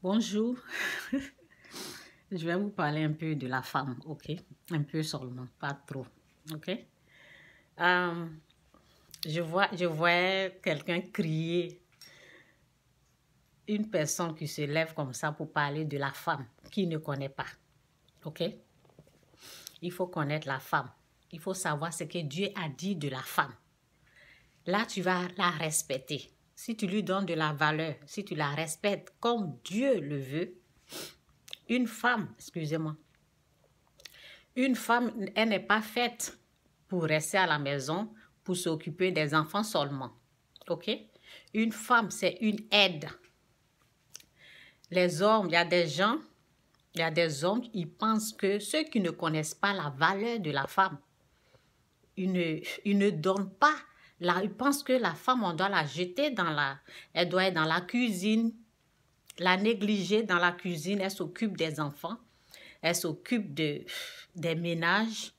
Bonjour, je vais vous parler un peu de la femme, ok Un peu seulement, pas trop, ok euh, Je vois, je vois quelqu'un crier, une personne qui se lève comme ça pour parler de la femme qui ne connaît pas, ok Il faut connaître la femme, il faut savoir ce que Dieu a dit de la femme. Là, tu vas la respecter si tu lui donnes de la valeur, si tu la respectes comme Dieu le veut, une femme, excusez-moi, une femme, elle n'est pas faite pour rester à la maison, pour s'occuper des enfants seulement. OK? Une femme, c'est une aide. Les hommes, il y a des gens, il y a des hommes, ils pensent que ceux qui ne connaissent pas la valeur de la femme, ils ne, ils ne donnent pas Là, ils pensent que la femme, on doit la jeter dans la... Elle doit être dans la cuisine, la négliger dans la cuisine. Elle s'occupe des enfants. Elle s'occupe de, des ménages.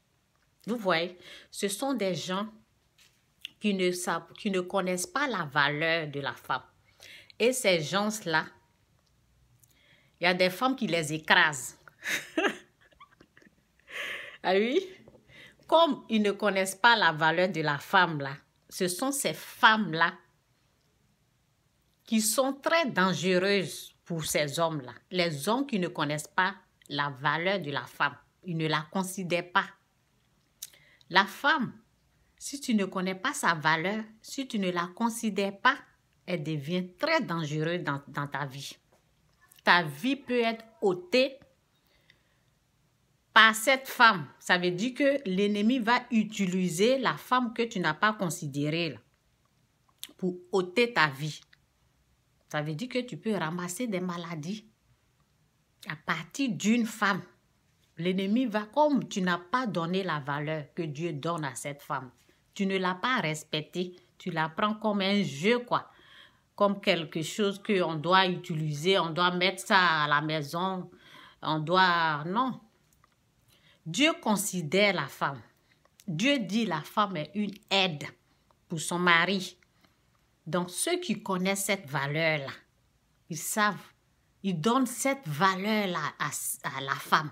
Vous voyez, ce sont des gens qui ne, qui ne connaissent pas la valeur de la femme. Et ces gens-là, il y a des femmes qui les écrasent. ah oui? Comme ils ne connaissent pas la valeur de la femme, là, ce sont ces femmes-là qui sont très dangereuses pour ces hommes-là. Les hommes qui ne connaissent pas la valeur de la femme, ils ne la considèrent pas. La femme, si tu ne connais pas sa valeur, si tu ne la considères pas, elle devient très dangereuse dans, ta vie. Ta vie peut être ôtée à cette femme. Ça veut dire que l'ennemi va utiliser la femme que tu n'as pas considérée pour ôter ta vie. Ça veut dire que tu peux ramasser des maladies à partir d'une femme. L'ennemi va, comme tu n'as pas donné la valeur que Dieu donne à cette femme, tu ne l'as pas respectée, tu la prends comme un jeu, quoi. Comme quelque chose qu'on doit utiliser, on doit mettre ça à la maison, on doit... Non, Dieu considère la femme. Dieu dit la femme est une aide pour son mari. Donc ceux qui connaissent cette valeur-là, ils savent, ils donnent cette valeur-là à, la femme.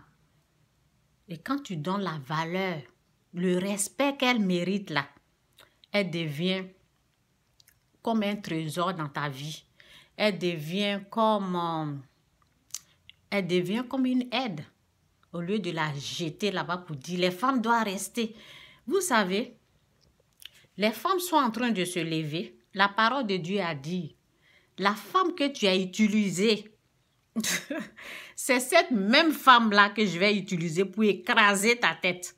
Et quand tu donnes la valeur, le respect qu'elle mérite là, elle devient comme un trésor dans ta vie. Elle devient comme, euh, elle devient comme une aide au lieu de la jeter là-bas pour dire les femmes doivent rester. Vous savez, les femmes sont en train de se lever. La parole de Dieu a dit, la femme que tu as utilisée, c'est cette même femme-là que je vais utiliser pour écraser ta tête.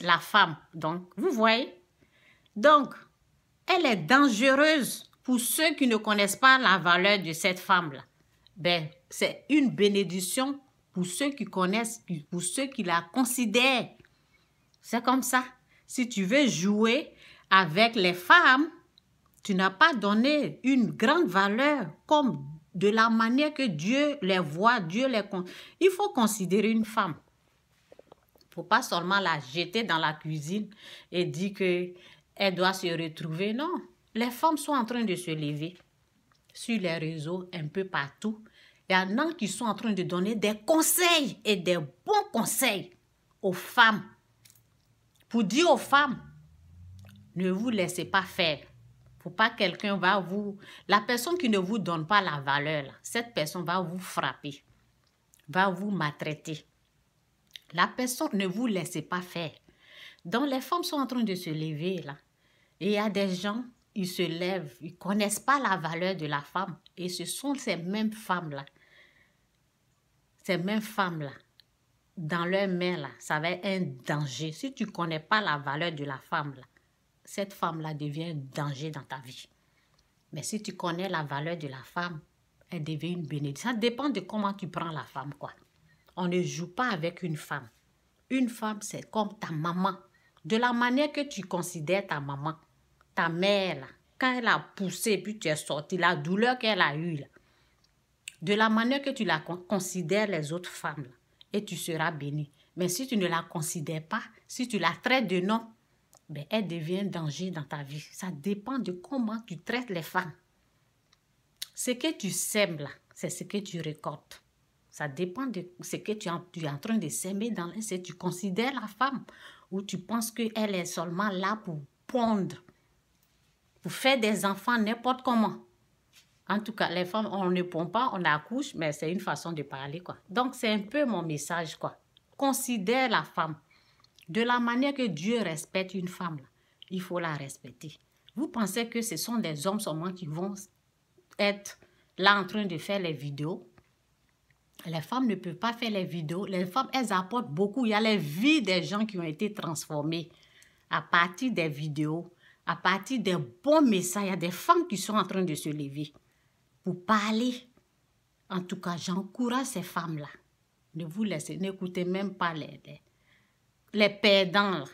La femme, donc, vous voyez. Donc, elle est dangereuse pour ceux qui ne connaissent pas la valeur de cette femme-là. Ben, c'est une bénédiction pour ceux qui connaissent, pour ceux qui la considèrent. C'est comme ça. Si tu veux jouer avec les femmes, tu n'as pas donné une grande valeur comme de la manière que Dieu les voit, Dieu les... Il faut considérer une femme. Il ne faut pas seulement la jeter dans la cuisine et dire qu'elle doit se retrouver. Non, les femmes sont en train de se lever sur les réseaux un peu partout. Il y en a qui sont en train de donner des conseils et des bons conseils aux femmes. Pour dire aux femmes, ne vous laissez pas faire. Pour pas quelqu'un va vous... La personne qui ne vous donne pas la valeur, cette personne va vous frapper, va vous maltraiter. La personne ne vous laissez pas faire. Donc les femmes sont en train de se lever là. Et il y a des gens, ils se lèvent, ils connaissent pas la valeur de la femme. Et ce sont ces mêmes femmes-là ces mêmes femmes-là, dans leurs mains-là, ça va être un danger. Si tu ne connais pas la valeur de la femme-là, cette femme-là devient un danger dans ta vie. Mais si tu connais la valeur de la femme, elle devient une bénédiction. Ça dépend de comment tu prends la femme, quoi. On ne joue pas avec une femme. Une femme, c'est comme ta maman. De la manière que tu considères ta maman, ta mère, là, quand elle a poussé, puis tu es sorti, la douleur qu'elle a eue, là, de la manière que tu la considères les autres femmes, et tu seras béni. Mais si tu ne la considères pas, si tu la traites de non, ben, elle devient danger dans ta vie. Ça dépend de comment tu traites les femmes. Ce que tu sèmes c'est ce que tu récoltes. Ça dépend de ce que tu, es en train de s'aimer dans Si tu considères la femme ou tu penses qu'elle est seulement là pour pondre, pour faire des enfants n'importe comment. En tout cas, les femmes, on ne pond pas, on accouche, mais c'est une façon de parler, quoi. Donc, c'est un peu mon message, quoi. Considère la femme. De la manière que Dieu respecte une femme, il faut la respecter. Vous pensez que ce sont des hommes seulement qui vont être là en train de faire les vidéos les femmes ne peuvent pas faire les vidéos. Les femmes, elles apportent beaucoup. Il y a les vies des gens qui ont été transformées à partir des vidéos, à partir des bons messages. Il y a des femmes qui sont en train de se lever. Vous parler. En tout cas, j'encourage ces femmes-là. Ne vous laissez, n'écoutez même pas les, les, perdants.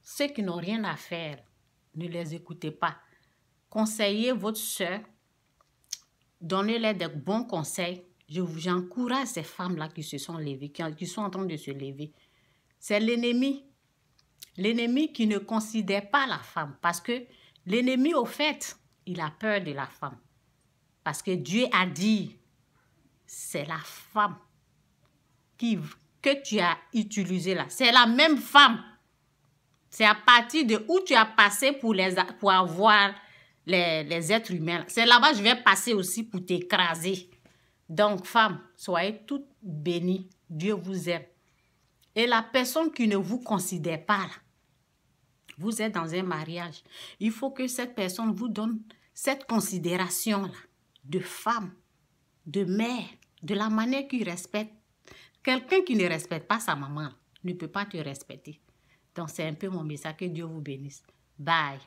Ceux qui n'ont rien à faire, ne les écoutez pas. Conseillez votre soeur, donnez-leur des bons conseils. Je vous encourage ces femmes-là qui se sont levées, qui sont en train de se lever. C'est l'ennemi. L'ennemi qui ne considère pas la femme parce que l'ennemi, au fait, il a peur de la femme. Parce que Dieu a dit, c'est la femme qui, que tu as utilisée là. C'est la même femme. C'est à partir de où tu as passé pour, les, pour avoir les, les êtres humains. C'est là-bas que je vais passer aussi pour t'écraser. Donc, femme, soyez toutes bénies. Dieu vous aime. Et la personne qui ne vous considère pas, là, vous êtes dans un mariage. Il faut que cette personne vous donne cette considération-là de femme, de mère, de la manière qu'il respecte. Quelqu'un qui ne respecte pas sa maman ne peut pas te respecter. Donc c'est un peu mon message. Que Dieu vous bénisse. Bye.